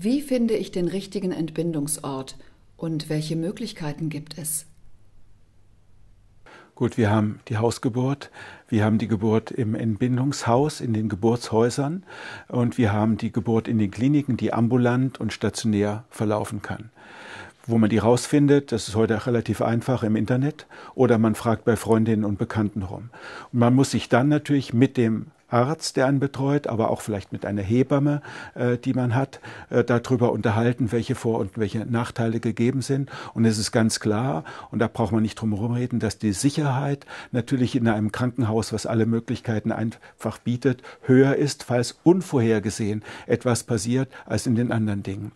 Wie finde ich den richtigen Entbindungsort und welche Möglichkeiten gibt es? Gut, wir haben die Hausgeburt, wir haben die Geburt im Entbindungshaus, in den Geburtshäusern und wir haben die Geburt in den Kliniken, die ambulant und stationär verlaufen kann. Wo man die rausfindet, das ist heute auch relativ einfach im Internet oder man fragt bei Freundinnen und Bekannten rum. Und man muss sich dann natürlich mit dem Arzt, der einen betreut, aber auch vielleicht mit einer Hebamme, äh, die man hat, äh, darüber unterhalten, welche Vor- und welche Nachteile gegeben sind. Und es ist ganz klar, und da braucht man nicht drum herum reden, dass die Sicherheit natürlich in einem Krankenhaus, was alle Möglichkeiten einfach bietet, höher ist, falls unvorhergesehen etwas passiert, als in den anderen Dingen.